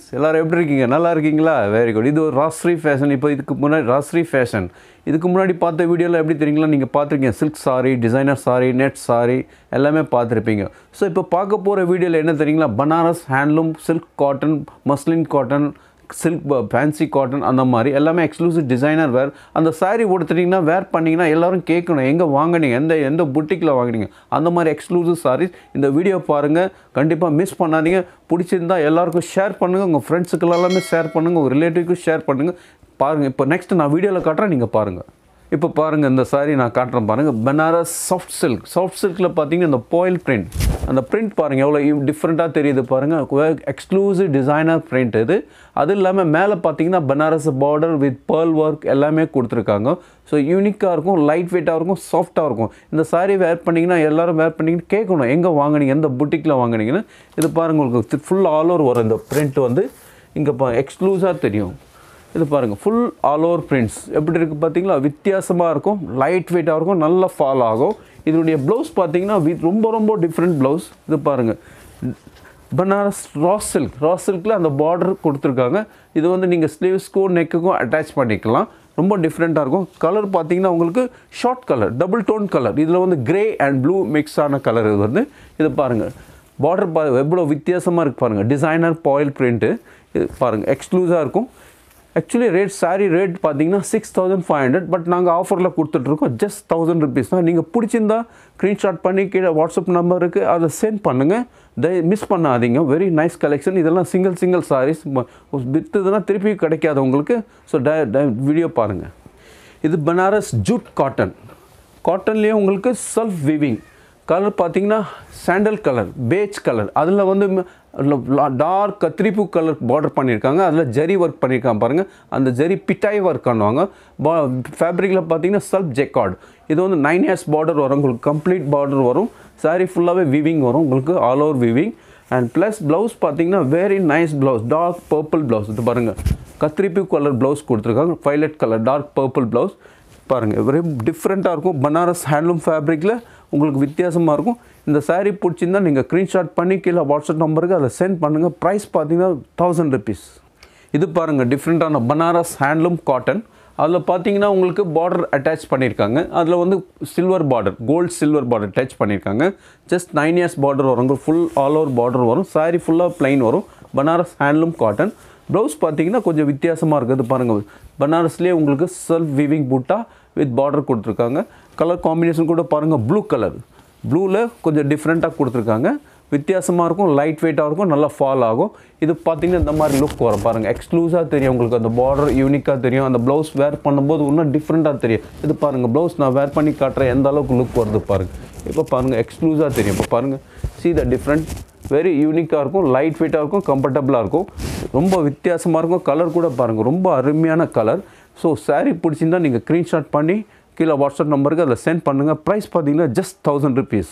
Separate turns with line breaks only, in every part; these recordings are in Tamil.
ஃப்ரெண்ட்ஸ் எல்லோரும் எப்படி இருக்கீங்க நல்லா இருக்கீங்களா வெரி குட் இது ஒரு ராஸ்ரி ஃபேஷன் இப்போ இதுக்கு முன்னாடி ராஸ்ரி ஃபேஷன் இதுக்கு முன்னாடி பார்த்த வீடியோவில் எப்படி தெரியுங்களா நீங்கள் பார்த்துருக்கீங்க silk sari designer sari net sari எல்லாமே பார்த்துருப்பீங்க ஸோ இப்போ பார்க்க போகிற வீடியோவில் என்ன தெரியுங்களா Banaras handloom silk cotton muslin cotton silk fancy cotton அந்த மாதிரி எல்லாமே எக்ஸ்க்ளூசிவ் டிசைனர் வேர் அந்த சாரீ உடுத்துட்டிங்கன்னா வேர் பண்ணிங்கன்னா எல்லோரும் கேட்கணும் எங்கே வாங்கினீங்க எந்த எந்த புட்டிக்கில் வாங்கினீங்க அந்த மாதிரி எக்ஸ்க்ளூசிவ் சாரீஸ் இந்த வீடியோ பாருங்கள் கண்டிப்பாக மிஸ் பண்ணாதீங்க பிடிச்சிருந்தால் எல்லாருக்கும் ஷேர் பண்ணுங்கள் உங்கள் ஃப்ரெண்ட்ஸுக்கெல்லாம் எல்லாமே ஷேர் பண்ணுங்கள் உங்கள் ரிலேட்டிவ்க்கும் ஷேர் பண்ணுங்கள் பாருங்கள் இப்போ நெக்ஸ்ட் நான் வீடியோவில் காட்டுறேன் நீங்கள் பாருங்கள் இப்போ பாருங்கள் இந்த சாரி நான் காட்டுறேன் பாருங்கள் பனாரஸ் சாஃப்ட் சில்க் சாஃப்ட் சில்கில் பார்த்தீங்கன்னா இந்த போயில் பிரிண்ட் அந்த பிரிண்ட் பாருங்கள் எவ்வளோ டிஃப்ரெண்ட்டாக தெரியுது பாருங்கள் எக்ஸ்க்ளூசிவ் டிசைனர் பிரிண்ட் இது அது இல்லாமல் மேலே பார்த்தீங்கன்னா Banaras border with pearl work எல்லாமே கொடுத்துருக்காங்க ஸோ யூனிக்காக இருக்கும் லைட் வெயிட்டாக இருக்கும் சாஃப்ட்டாக இருக்கும் இந்த சாரீ வேர் பண்ணிங்கன்னா எல்லோரும் வேர் பண்ணிங்கன்னு கேட்கணும் எங்கே வாங்கினீங்க எந்த புட்டிக்கில் வாங்கினீங்கன்னு இது பாருங்கள் உங்களுக்கு ஃபுல் ஆல் ஓவர் வரும் இந்த பிரிண்ட் வந்து இங்கே பா எக்ஸ்க்ளூஸாக தெரியும் இது பாருங்கள் ஃபுல் ஆல் ஓவர் பிரிண்ட்ஸ் எப்படி இருக்குது பார்த்தீங்களா வித்தியாசமாக இருக்கும் லைட் வெயிட்டாக இருக்கும் நல்லா ஃபால் ஆகும் இதனுடைய ப்ளவுஸ் பார்த்தீங்கன்னா ரொம்ப ரொம்ப டிஃப்ரெண்ட் ப்ளவுஸ் இது பாருங்கள் பனாரஸ் ராஸ் சில்க் ராஸ் சில்கில் அந்த பார்டர் கொடுத்துருக்காங்க இது வந்து நீங்கள் ஸ்லீவ்ஸ்க்கும் நெக்குக்கும் அட்டாச் பண்ணிக்கலாம் ரொம்ப டிஃப்ரெண்ட்டாக இருக்கும் கலர் பார்த்தீங்கன்னா உங்களுக்கு shot colour double tone colour இதில் வந்து கிரே அண்ட் ப்ளூ மிக்ஸ் ஆன கலர் இது வந்து இது பாருங்கள் பார்டர் பா எவ்வளோ வித்தியாசமாக இருக்குது பாருங்கள் டிசைனர் பாயில் பிரிண்ட்டு இது பாருங்கள் எக்ஸ்க்ளூஸாக இருக்கும் ஆக்சுவலி ரேட் சாரீ ரேட் பார்த்தீங்கன்னா six thousand five hundred but நாங்கள் ஆஃபரில் கொடுத்துட்ருக்கோம் ஜஸ்ட் தௌசண்ட் ருபீஸ் தான் நீங்கள் பிடிச்சிருந்தா ஸ்க்ரீன்ஷாட் பண்ணி கீழே வாட்ஸ்அப் நம்பருக்கு அதை சென்ட் பண்ணுங்கள் தய மிஸ் பண்ணாதீங்க வெரி நைஸ் கலெக்ஷன் இதெல்லாம் சிங்கிள் சிங்கிள் சாரீஸ் வித்துதுன்னா திருப்பி கிடைக்காது உங்களுக்கு ஸோ ட வீடியோ பாருங்கள் இது பனாரஸ் ஜூட் காட்டன் காட்டன்லேயே உங்களுக்கு செல்ஃப் விவிங் கலர் பார்த்தீங்கன்னா சாண்டல் கலர் பேஜ் கலர் அதில் வந்து டார்க் கத்திரிப்பு கலர் பார்டர் பண்ணியிருக்காங்க அதில் ஜரி ஒர்க் பண்ணியிருக்காங்க பாருங்கள் அந்த ஜரி பிட்டாய் ஒர்க் பண்ணுவாங்க ஃபேப்ரிக்கில் பார்த்தீங்கன்னா சல்ப் ஜெக்கார்டு இது வந்து நைன் இயர்ஸ் பார்டர் வரும் உங்களுக்கு கம்ப்ளீட் பார்டர் வரும் சாரீ ஃபுல்லாகவே விவிங் வரும் உங்களுக்கு all over weaving and plus blouse பார்த்தீங்கன்னா very nice blouse dark purple blouse இது பாருங்கள் கத்திரிப்பு கலர் ப்ளவுஸ் கொடுத்துருக்காங்க violet colour dark purple blouse பாருங்கள் வெரி டிஃப்ரெண்ட்டாக இருக்கும் பனாரஸ் ஹேண்ட்லூம் ஃபேப்ரிக்கில் உங்களுக்கு வித்தியாசமாக இருக்கும் இந்த சாரீ பிடிச்சிருந்தால் நீங்கள் ஸ்க்ரீன்ஷாட் பண்ணி கீழே வாட்ஸ்அப் நம்பருக்கு அதை சென்ட் பண்ணுங்கள் ப்ரைஸ் பார்த்தீங்கன்னா தௌசண்ட் ருபீஸ் இது பாருங்கள் டிஃப்ரெண்ட்டான பனாரஸ் ஹேண்ட்லூம் காட்டன் அதில் பார்த்தீங்கன்னா உங்களுக்கு பார்டர் அட்டாச் பண்ணியிருக்காங்க அதில் வந்து silver border gold silver border attach பண்ணியிருக்காங்க ஜஸ்ட் நைன் இயர்ஸ் பார்டர் வரும் ஃபுல் ஆல் ஓவர் பார்டர் வரும் சாரீ ஃபுல்லாக ப்ளைன் வரும் பனாரஸ் ஹேண்ட்லூம் காட்டன் ப்ளவுஸ் பார்த்தீங்கன்னா கொஞ்சம் வித்தியாசமாக இருக்குது பாருங்கள் பனாரஸ்லேயே உங்களுக்கு செல்ஃப் விவிங் பூட்டா வித் பார்டர் கொடுத்துருக்காங்க கலர் காம்பினேஷன் கூட பாருங்கள் ப்ளூ கலர் ப்ளூவில் கொஞ்சம் டிஃப்ரெண்ட்டாக கொடுத்துருக்காங்க வித்தியாசமாக இருக்கும் லைட் வெயிட்டாக இருக்கும் நல்லா ஃபால் ஆகும் இது பார்த்திங்கன்னா இந்த மாதிரி லுக் வரும் பாருங்கள் எக்ஸ்க்ளூஸாக தெரியும் உங்களுக்கு அந்த பார்டர் யூனிக்காக தெரியும் அந்த ப்ளவுஸ் வேர் பண்ணும்போது இன்னும் டிஃப்ரெண்ட்டாக தெரியும் இது பாருங்கள் ப்ளவுஸ் நான் வேர் பண்ணி காட்டுறேன் எந்த அளவுக்கு லுக் வருது பாருங்கள் இப்போ பாருங்கள் எக்ஸ்க்ளூஸாக தெரியும் இப்போ பாருங்கள் சி த டிஃப்ரெண்ட் வெரி யூனிக்காக இருக்கும் லைட் வெயிட்டாக இருக்கும் கம்ஃபர்டபுளாக இருக்கும் ரொம்ப வித்தியாசமாக இருக்கும் கலர் கூட பாருங்கள் ரொம்ப அருமையான கலர் ஸோ சாரீ பிடிச்சிருந்தால் நீங்கள் ஸ்க்ரீன்ஷாட் பண்ணி கீழே வாட்ஸ்அப் நம்பருக்கு அதில் சென்ட் பண்ணுங்கள் ப்ரைஸ் பார்த்தீங்கன்னா ஜஸ்ட் தௌசண்ட் ருபீஸ்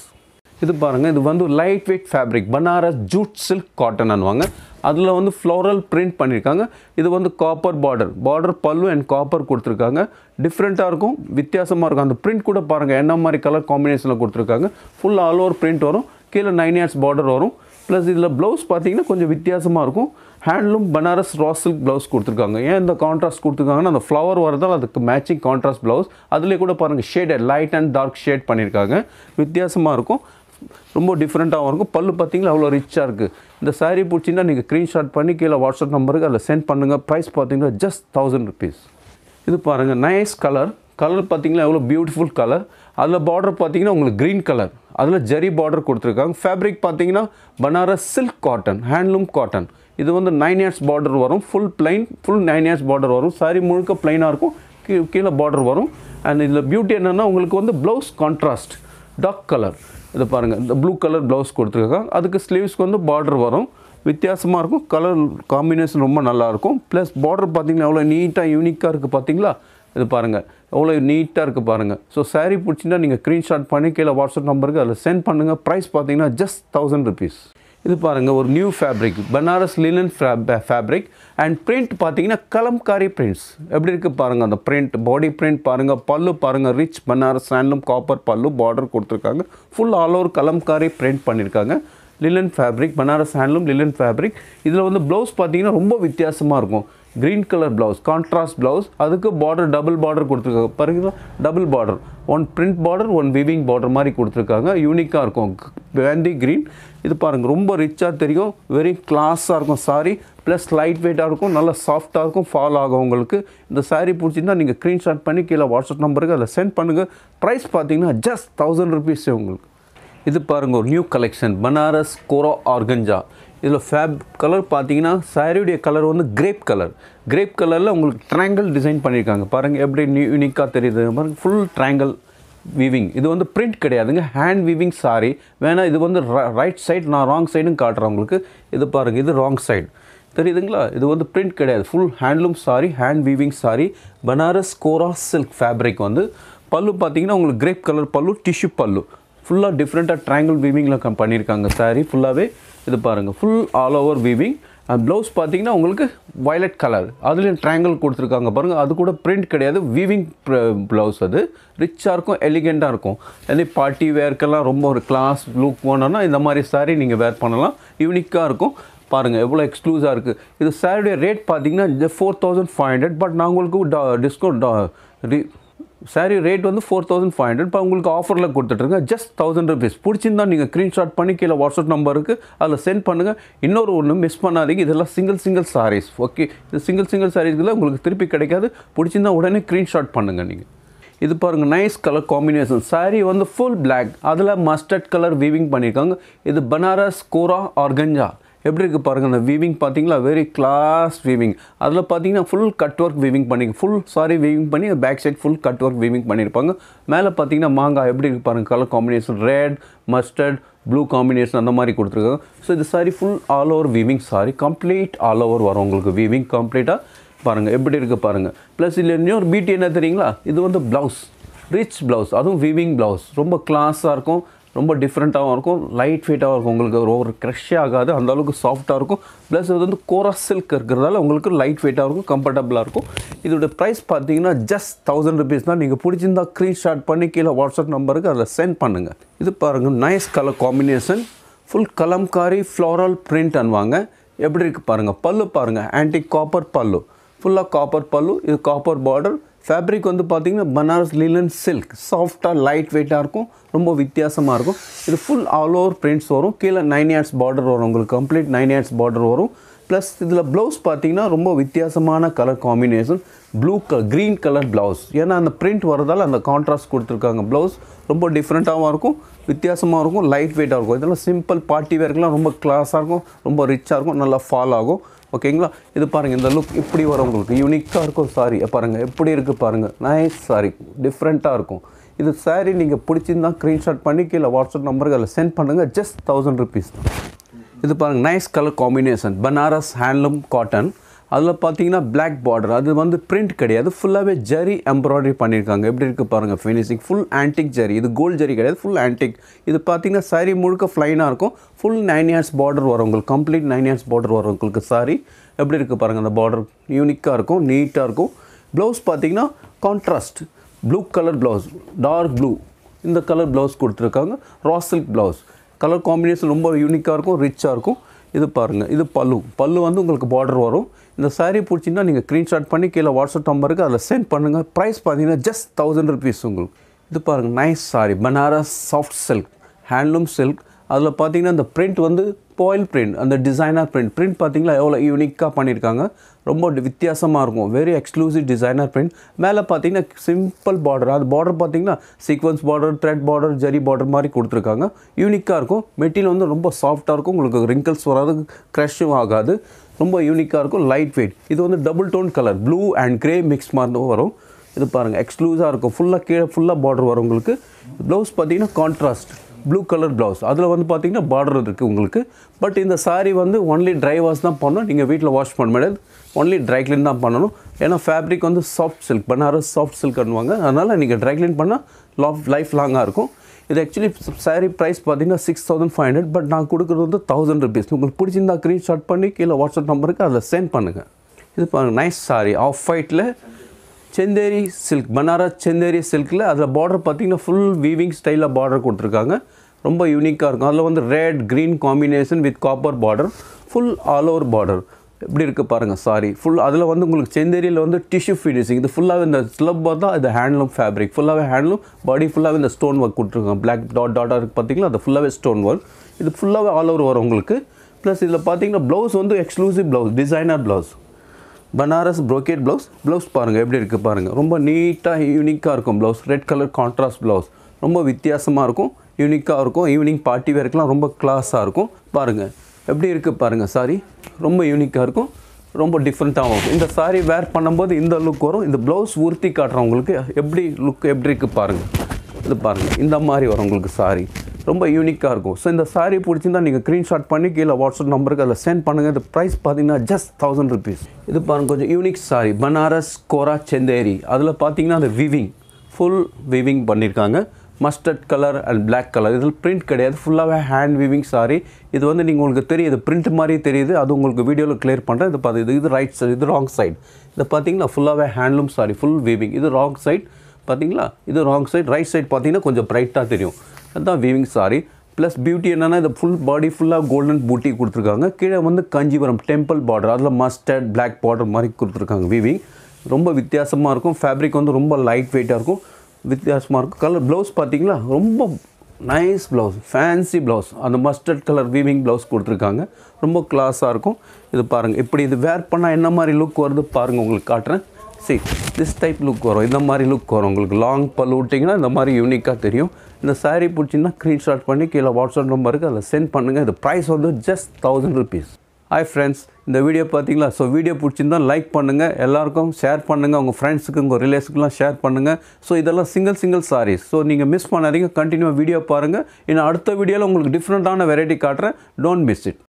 இது பாருங்கள் இது வந்து light weight fabric Banaras jute silk cotton அனுவாங்க அதில் வந்து ஃப்ளோரல் பிரிண்ட் பண்ணியிருக்காங்க இது வந்து காப்பர் பார்டர் பார்டர் பல்லு அண்ட் காப்பர் கொடுத்துருக்காங்க டிஃப்ரெண்ட்டாக இருக்கும் வித்தியாசமாக இருக்கும் அந்த பிரிண்ட் கூட பாருங்கள் என்ன மாதிரி கலர் காம்பினேஷனில் கொடுத்துருக்காங்க ஃபுல் ஆல் ஓவர் பிரிண்ட் வரும் கீழே நைன் இயர்ஸ் பார்டர் வரும் ப்ளஸ் இதில் ப்ளவுஸ் பார்த்தீங்கன்னா கொஞ்சம் வித்தியாசமாக இருக்கும் ஹேண்ட்லூம் பனாரஸ் ராஸ் சில்க் ப்ளவுஸ் கொடுத்துருக்காங்க ஏன் இந்த கான்ட்ராஸ்ட் கொடுத்துருக்காங்கன்னா அந்த ஃப்ளவர் வரதால் அதுக்கு மேட்சிங் கான்ட்ராஸ்ட் ப்ளவுஸ் அதிலே கூட பாருங்கள் shade light and dark shade பண்ணியிருக்காங்க வித்தியாசமாக இருக்கும் ரொம்ப டிஃப்ரெண்ட்டாகவும் இருக்கும் பல்லு பார்த்தீங்களா அவ்வளோ ரிச்சாக இருக்குது இந்த சாரீ பிடிச்சின்னா நீங்கள் ஸ்க்ரீன்ஷாட் பண்ணி கீழே வாட்ஸ்அப் நம்பருக்கு அதில் சென்ட் பண்ணுங்கள் ப்ரைஸ் பார்த்தீங்கன்னா ஜஸ்ட் தௌசண்ட் ருபீஸ் இது பாருங்கள் நைஸ் கலர் கலர் பார்த்தீங்கன்னா எவ்வளோ பியூட்டிஃபுல் கலர் அதில் பார்டர் பார்த்தீங்கன்னா உங்களுக்கு க்ரீன் கலர் அதில் ஜெரி பார்டர் கொடுத்துருக்காங்க ஃபேப்ரிக் பார்த்தீங்கன்னா Banaras silk cotton handloom cotton இது வந்து நைன் இயர்ஸ் பார்டர் வரும் full plain full nine years border வரும் சாரி முழுக்க பிளைனாக இருக்கும் கீ கீழே பார்டர் வரும் அண்ட் இதில் பியூட்டி என்னென்னா உங்களுக்கு வந்து ப்ளவுஸ் கான்ட்ராஸ்ட் டார்க் கலர் இது பாருங்கள் இந்த ப்ளூ கலர் ப்ளவுஸ் கொடுத்துருக்காங்க அதுக்கு ஸ்லீவ்ஸ்க்கு வந்து பார்டர் வரும் வித்தியாசமாக இருக்கும் கலர் காம்பினேஷன் ரொம்ப நல்லாயிருக்கும் ப்ளஸ் பார்டர் பார்த்திங்கன்னா எவ்வளோ நீட்டாக யூனிக்காக இருக்குது பார்த்தீங்களா இது பாருங்கள் எவ்வளோ நீட்டாக இருக்குது பாருங்கள் ஸோ சாரீ பிடிச்சின்னா நீங்கள் ஸ்க்ரீன்ஷாட் பண்ணி கீழே வாட்ஸ்அப் நம்பருக்கு அதில் சென்ட் பண்ணுங்கள் ப்ரைஸ் பார்த்தீங்கன்னா ஜஸ்ட் தௌசண்ட் ருபீஸ் இது பாருங்கள் ஒரு new fabric Banaras linen fab fabric and print பார்த்தீங்கன்னா கலம்காரி பிரிண்ட்ஸ் எப்படி இருக்குது பாருங்கள் அந்த பிரிண்ட் பாடி பிரிண்ட் பாருங்கள் பல்லு பாருங்கள் ரிச் பனாரஸ் சாண்ட்லும் காப்பர் பல்லு பார்டர் கொடுத்துருக்காங்க full all over kalamkari print பண்ணியிருக்காங்க linen fabric Banaras handloom linen fabric இதில் வந்து ப்ளவுஸ் பார்த்தீங்கன்னா ரொம்ப வித்தியாசமாக இருக்கும் green colour blouse contrast blouse அதுக்கு பார்டர் டபுள் பார்டர் கொடுத்துருக்காங்க பாருங்க double border one print border one weaving border மாதிரி கொடுத்துருக்காங்க யூனிக்காக இருக்கும் வேண்டி க்ரீன் இது பாருங்கள் ரொம்ப ரிச்சாக தெரியும் வெரி கிளாஸாக இருக்கும் சாரீ ப்ளஸ் லைட் வெயிட்டாக இருக்கும் நல்லா சாஃப்டாக இருக்கும் ஃபால் ஆகும் உங்களுக்கு இந்த சாரீ பிடிச்சிருந்தால் நீங்கள் ஸ்க்ரீன்ஷாட் பண்ணி கீழே வாட்ஸ்அப் நம்பருக்கு அதில் சென்ட் பண்ணுங்கள் ப்ரைஸ் பார்த்தீங்கன்னா ஜஸ்ட் தௌசண்ட் ருபீஸே உங்களுக்கு இது பாருங்கள் ஒரு new collection Banaras kora organza இதில் ஃபேப் கலர் பார்த்தீங்கன்னா சாரியுடைய கலர் வந்து கிரேப் கலர் கிரேப் கலரில் உங்களுக்கு ட்ரையாங்கிள் டிசைன் பண்ணியிருக்காங்க பாருங்கள் எப்படி நியூ யூனிக்காக தெரியுது பாருங்கள் ஃபுல் ட்ரையாங்கிள் வீவிங் இது வந்து பிரிண்ட் கிடையாதுங்க ஹேண்ட் வீவிங் சாரி வேணால் இது வந்து ரைட் சைடு நான் ராங் சைடும் காட்டுறேன் உங்களுக்கு இது பாருங்கள் இது ராங் சைடு தெரியுதுங்களா இது வந்து பிரிண்ட் கிடையாது full handloom sari hand weaving sari Banaras kora silk fabric வந்து பல்லு பார்த்தீங்கன்னா உங்களுக்கு கிரேப் கலர் பல்லு டிஷ்யூ பல்லு ஃபுல்லாக டிஃப்ரெண்ட்டாக ட்ரையாங்கிள் வீவிங்கில் பண்ணியிருக்காங்க சாரி ஃபுல்லாகவே இது பாருங்கள் full all over weaving blouse பார்த்தீங்கன்னா உங்களுக்கு வயலட் கலர் அதுலேயும் ட்ரையாங்கல் கொடுத்துருக்காங்க பாருங்கள் அது கூட பிரிண்ட் கிடையாது வீவிங் ப்ளவுஸ் அது ரிச்சாக இருக்கும் எலிகெண்ட்டாக இருக்கும் அதே பார்ட்டி வேர்க்கெல்லாம் ரொம்ப ஒரு கிளாஸ் லுக் வேணும்னா இந்த மாதிரி சாரீ நீங்கள் வேர் பண்ணலாம் யூனிக்காக இருக்கும் பாருங்கள் எவ்வளோ எக்ஸ்க்ளூஸாக இருக்குது இது சாரியுடைய ரேட் பார்த்தீங்கன்னா four thousand five hundred but நான் உங்களுக்கு டிஸ்கவுண்ட் சாரீ ரேட் வந்து ஃபோர் தௌசண்ட் ஃபைவ் ஹண்ட்ரட் இப்போ உங்களுக்கு ஆஃபரில் கொடுத்துட்ருங்க ஜஸ்ட் தௌசண்ட் ருபீஸ் பிடிச்சிருந்தா நீங்கள் ஸ்க்ரீன்ஷாட் பண்ணி கீழே வாட்ஸ்அப் நம்பருக்கு அதில் சென்ட் பண்ணுங்கள் இன்னொரு ஒன்று மிஸ் பண்ணாதீங்க இதெல்லாம் சிங்கிள் சிங்கிள் சாரீஸ் ஓகே இது சிங்கிள் சிங்கிள் சாரீஸ்க்குலாம் உங்களுக்கு திருப்பி கிடைக்காது பிடிச்சிருந்தா உடனே ஸ்க்ரீன்ஷாட் பண்ணுங்கள் நீங்கள் இது பாருங்கள் நைஸ் கலர் காம்பினேஷன் சாரீ வந்து ஃபுல் பிளாக் அதில் மஸ்டர்ட் கலர் வீவிங் பண்ணியிருக்காங்க இது பனாரஸ் கோரா ஆர்கஞ்சா எப்படி இருக்குது பாருங்கள் அந்த வீவிங் பார்த்தீங்களா வெரி கிளாஸ் வீவிங் அதில் பார்த்தீங்கன்னா ஃபுல் கட் ஒர்க் வீவிங் பண்ணி ஃபுல் சாரி வீவிங் பண்ணி back side full cut work weaving பண்ணியிருப்பாங்க மேலே பார்த்தீங்கன்னா மாங்காய் எப்படி இருக்குது பாருங்கள் colour combination red mustard blue combination அந்த மாதிரி கொடுத்துருக்காங்க ஸோ இது sari full all over weaving sari complete all over வரும் உங்களுக்கு வீவிங் கம்ப்ளீட்டாக பாருங்கள் எப்படி இருக்குது பாருங்கள் ப்ளஸ் இதில் இன்னொரு பீட்டி என்ன தெரியுங்களா இது வந்து ப்ளவுஸ் ரிச் ப்ளவுஸ் அதுவும் வீவிங் ப்ளவுஸ் ரொம்ப கிளாஸாக இருக்கும் ரொம்ப டிஃப்ரெண்ட்டாகவும் இருக்கும் லைட் வெயிட்டாகவும் இருக்கும் உங்களுக்கு ஒரு க்ரெஷ்ஷே ஆகாது அந்தளவுக்கு சாஃப்ட்டாக இருக்கும் ப்ளஸ் இது வந்து கோரா சில்க் இருக்கிறதால உங்களுக்கு லைட் வெயிட்டாக இருக்கும் கம்ஃபர்டபுளாக இருக்கும் இதோட ப்ரைஸ் பார்த்தீங்கன்னா ஜஸ்ட் தௌசண்ட் ருபீஸ் தான் நீங்கள் பிடிச்சிருந்தா ஸ்க்ரீன்ஷாட் பண்ணி கீழே வாட்ஸ்அப் நம்பருக்கு அதில் சென்ட் பண்ணுங்கள் இது பாருங்கள் nice colour combination full Kalamkari floral print அன்வாங்க எப்படி இருக்குது பாருங்கள் பல்லு பாருங்கள் ஆன்டி காப்பர் பல்லு ஃபுல்லாக காப்பர் பல்லு இது காப்பர் பார்டர் ஃபேப்ரிக் வந்து பார்த்திங்கன்னா பனாரஸ் லீலன் சில்க் சாஃப்டாக லைட் வெயிட்டாக இருக்கும் ரொம்ப வித்தியாசமாக இருக்கும் இது ஃபுல் ஆல் ஓவர் பிரிண்ட்ஸ் வரும் கீழே நைன் ஹேர்ஸ் பார்டர் வரும் உங்களுக்கு கம்ப்ளீட் நைன் ஹேர்ஸ் பார்டர் வரும் ப்ளஸ் இதில் ப்ளவுஸ் பார்த்திங்கன்னா ரொம்ப வித்தியாசமான கலர் காம்பினேஷன் ப்ளூ க க்ரீன் கலர் ப்ளவுஸ் ஏன்னா அந்த பிரிண்ட் வரதால் அந்த கான்ட்ராஸ்ட் கொடுத்துருக்காங்க ப்ளவுஸ் ரொம்ப டிஃப்ரெண்ட்டாகவும் இருக்கும் வித்தியாசமாக இருக்கும் லைட் வெயிட்டாக இருக்கும் இதெல்லாம் சிம்பிள் பார்ட்டி வேர்க்கெலாம் ரொம்ப கிளாஸாக இருக்கும் ரொம்ப ரிச்சாக இருக்கும் நல்லா ஃபால் ஆகும் ஓகேங்களா இது பாருங்கள் இந்த லுக் இப்படி வரும் உங்களுக்கு யூனிக்காக இருக்கும் சாரி பாருங்கள் எப்படி இருக்குது பாருங்கள் நைஸ் சாரி டிஃப்ரெண்ட்டாக இருக்கும் இது சாரி நீங்கள் பிடிச்சிருந்தா ஸ்க்ரீன்ஷாட் பண்ணி கீழே வாட்ஸ்அப் நம்பருக்கு அதில் சென்ட் பண்ணுங்கள் ஜஸ்ட் தௌசண்ட் ருபீஸ் இது பாருங்கள் nice colour combination Banaras handloom cotton அதில் பார்த்தீங்கன்னா பிளாக் பார்டர் அது வந்து பிரிண்ட் கிடையாது ஃபுல்லாகவே ஜரி எம்ப்ராய்டரி பண்ணியிருக்காங்க எப்படி இருக்குது பாருங்கள் ஃபினிஷிங் ஃபுல் ஆன்டிக் ஜரி இது கோல்டு ஜரி கிடையாது ஃபுல் ஆன்டிக் இது பார்த்தீங்கன்னா சாரி முழுக்க ஃப்ளைனாக இருக்கும் ஃபுல் நைன் இயர்ஸ் பார்டர் வரும் உங்களுக்கு கம்ப்ளீட் நைன் இயர்ஸ் பார்டர் வரும் உங்களுக்கு சாரி எப்படி இருக்குது பாருங்கள் அந்த பார்டர் யூனிக்காக இருக்கும் நீட்டாக இருக்கும் ப்ளவுஸ் பார்த்தீங்கன்னா contrast blue colour blouse dark blue இந்த கலர் ப்ளவுஸ் கொடுத்துருக்காங்க ராசில்க் ப்ளவுஸ் கலர் காம்பினேஷன் ரொம்ப யூனிக்காக இருக்கும் ரிச்சாக இருக்கும் இது பாருங்கள் இது பல்லு பல்லு வந்து உங்களுக்கு பார்டர் வரும் இந்த சாரீ பிடிச்சிங்கன்னா நீங்கள் ஸ்க்ரீன்ஷாட் பண்ணி கீழே வாட்ஸ்அப் நம்பருக்கு அதில் சென்ட் பண்ணுங்கள் ப்ரைஸ் பார்த்தீங்கன்னா ஜஸ்ட் தௌசண்ட் ருபீஸ் உங்களுக்கு இது பாருங்கள் nice sari Banaras soft silk handloom silk அதில் பார்த்தீங்கன்னா இந்த பிரிண்ட் வந்து பாயில் பிரிண்ட் அந்த டிசைனர் பிரிண்ட் பிரிண்ட் பார்த்தீங்களா எவ்வளோ யூனிக்காக பண்ணியிருக்காங்க ரொம்ப வித்தியாசமாக இருக்கும் வெரி எக்ஸ்க்ளூசிவ் டிசைனர் பிரிண்ட் மேலே பார்த்தீங்கன்னா சிம்பிள் பார்டர் அது பார்டர் பார்த்தீங்கன்னா sequins border thread border zari border மாதிரி கொடுத்துருக்காங்க யூனிக்காக இருக்கும் மெட்டீரியல் வந்து ரொம்ப சாஃப்ட்டாக இருக்கும் உங்களுக்கு ரிங்கிள்ஸ் வராது க்ரஷும் ஆகாது ரொம்ப யூனிக்காக இருக்கும் லைட் வெயிட் இது வந்து double tone colour blue and grey mix மாதிரி வரும் இது பாருங்கள் எக்ஸ்க்ளூஸாக இருக்கும் ஃபுல்லாக கீழே ஃபுல்லாக பார்டர் வரும் உங்களுக்கு ப்ளவுஸ் பார்த்தீங்கன்னா கான்ட்ராஸ்ட் ப்ளூ கலர் ப்ளவுஸ் அதில் வந்து பார்த்தீங்கன்னா பார்டர் இருக்குது உங்களுக்கு பட் இந்த சாரீ வந்து ஒன்லி ட்ரை வாஷ் தான் பண்ணணும் நீங்கள் வீட்டில் வாஷ் பண்ண முடியாது ஒன்லி ட்ரை க்ளீன் தான் பண்ணணும் ஏன்னா ஃபேப்ரிக் வந்து soft silk Banaras soft silk பண்ணுவாங்க அதனால் நீங்கள் ட்ரை க்ளீன் பண்ணால் லாஃப் லைஃப் லாங்காக இருக்கும் இது ஆக்சுவலி சாரீ ப்ரைஸ் பார்த்தீங்கன்னா six thousand five hundred but நான் கொடுக்குறது வந்து தௌசண்ட் ருபீஸ் உங்களுக்கு பிடிச்சிருந்தா ஸ்க்ரீன்ஷாட் பண்ணி கீழே வாட்ஸ்அப் நம்பருக்கு அதில் சென்ட் பண்ணுங்கள் இது பாருங்கள் நைஸ் சாரி ஆஃப் ஃபைட்டில் செந்தேரி சில்க் பனாரஸ் செந்தேரி சில்கில் அதில் பார்டர் பார்த்தீங்கன்னா ஃபுல் வீவிங் ஸ்டைலில் பார்டர் கொடுத்துருக்காங்க ரொம்ப யூனிக்காக இருக்கும் அதில் வந்து red green combination with copper border full all over border எப்படி இருக்குது பாருங்கள் சாரி ஃபுல் அதில் வந்து உங்களுக்கு செந்தேரியில் வந்து டிஷ்யூ ஃபினிஷிங் இது ஃபுல்லாகவே இந்த ஸ்லப்பாக தான் இது ஹேண்ட்லூம் ஃபேப்ரிக் ஃபுல்லாகவே ஹேண்ட்லூம் பாடி ஃபுல்லாகவே இந்த ஸ்டோன் ஒர்க் கொடுத்துருக்காங்க பிளாக் டாட் டாட்டாக இருக்குது பார்த்திங்களா அது ஃபுல்லாகவே ஸ்டோன் ஒர்க் இது ஃபுல்லாகவே ஆல் ஓவர் வரும் உங்களுக்கு ப்ளஸ் இதில் பார்த்தீங்கன்னா ப்ளவுஸ் வந்து exclusive blouse designer blouse Banaras brocade blouse blouse பாருங்கள் எப்படி இருக்குது பாருங்கள் ரொம்ப நீட்டாக யூனிக்காக இருக்கும் blouse red colour contrast blouse ரொம்ப வித்தியாசமாக இருக்கும் யூனிக்காக இருக்கும் ஈவினிங் பார்ட்டி வேர்க்கெலாம் ரொம்ப கிளாஸாக இருக்கும் பாருங்கள் எப்படி இருக்குது பாருங்கள் சாரி ரொம்ப யூனிக்காக இருக்கும் ரொம்ப டிஃப்ரெண்ட்டாகவும் இருக்கும் இந்த சாரி வேர் பண்ணும்போது இந்த லுக் வரும் இந்த ப்ளவுஸ் உறுத்தி காட்டுறவங்களுக்கு எப்படி லுக் எப்படி இருக்குது பாருங்கள் இது பாருங்கள் இந்த மாதிரி வரும் உங்களுக்கு சாரி ரொம்ப யூனிக்காக இருக்கும் ஸோ இந்த சாரி பிடிச்சிருந்தா நீங்கள் ஸ்க்ரீன்ஷாட் பண்ணி கீழே வாட்ஸ்அப் நம்பருக்கு அதில் சென்ட் பண்ணுங்கள் இந்த ப்ரைஸ் பார்த்தீங்கன்னா ஜஸ்ட் தௌசண்ட் ருபீஸ் இது பாருங்கள் கொஞ்சம் யூனிக் சாரி பனாரஸ் கோரா செந்தேரி அதில் பார்த்தீங்கன்னா அந்த விவிங் ஃபுல் விவிங் பண்ணியிருக்காங்க mustard colour and black colour இதில் பிரிண்ட் கிடையாது ஃபுல்லாகவே ஹேண்ட் விவிங் சாரி இது வந்து நீங்கள் உங்களுக்கு தெரியுது பிரிண்ட் மாதிரி தெரியுது அது உங்களுக்கு வீடியோவில் கிளியர் பண்ணுறேன் இது பார்த்து இது இது ரைட் சைடு இது ராங் சைடு இதை பார்த்தீங்கன்னா ஃபுல்லாகவே ஹேண்ட்லூம் சாரி ஃபுல் வீவிங் இது ராங் சைட் பார்த்தீங்களா இது ராங் சைட் ரைட் சைட் பார்த்தீங்கன்னா கொஞ்சம் ப்ரைட்டாக தெரியும் அதுதான் வீவிங் சாரி ப்ளஸ் பியூட்டி என்னென்னா இதை ஃபுல் பாடி ஃபுல்லாக கோல்டன் பூட்டி கொடுத்துருக்காங்க கீழே வந்து காஞ்சிபுரம் டெம்பிள் பார்டர் அதில் மஸ்டர்ட் பிளாக் பார்டர் மாதிரி கொடுத்துருக்காங்க வீவிங் ரொம்ப வித்தியாசமாக இருக்கும் ஃபேப்ரிக் வந்து ரொம்ப லைட் வெயிட்டாக இருக்கும் வித்தியாசமாக இருக்கும் கலர் ப்ளவுஸ் பார்த்தீங்களா ரொம்ப நைஸ் ப்ளவுஸ் ஃபேன்சி ப்ளவுஸ் அந்த மஸ்டர்ட் கலர் வீவிங் ப்ளவுஸ் கொடுத்துருக்காங்க ரொம்ப கிளாஸாக இருக்கும் இது பாருங்கள் இப்படி இது வேர் பண்ணால் என்ன மாதிரி லுக் வருது பாருங்கள் உங்களுக்கு காட்டுறேன் சரி திஸ் டைப் லுக் வரும் இந்த மாதிரி லுக் வரும் உங்களுக்கு லாங் பல் விட்டிங்கன்னா இந்த மாதிரி யூனிக்காக தெரியும் இந்த சாரீ பிடிச்சிங்கன்னா ஸ்க்ரீன்ஷாட் பண்ணி கீழே வாட்ஸ்அப் நம்பருக்கு அதில் சென்ட் பண்ணுங்கள் இது ப்ரைஸ் வந்து just thousand rupees hi friends இந்த வீடியோ பார்த்தீங்களா ஸோ வீடியோ பிடிச்சிருந்தா லைக் பண்ணுங்கள் எல்லாருக்கும் ஷேர் பண்ணுங்கள் உங்கள் ஃப்ரெண்ட்ஸுக்கு உங்கள் ரிலேஷனுக்குலாம் ஷேர் பண்ணுங்கள் ஸோ இதெல்லாம் சிங்கிள் சிங்கிள் சாரீஸ் ஸோ நீங்கள் மிஸ் பண்ணாதீங்க கண்டினியூவாக வீடியோ பாருங்கள் இன்னும் அடுத்த வீடியோவில் உங்களுக்கு டிஃப்ரெண்ட்டான வெரைட்டி காட்டுறேன் டோன்ட் மிஸ் இட்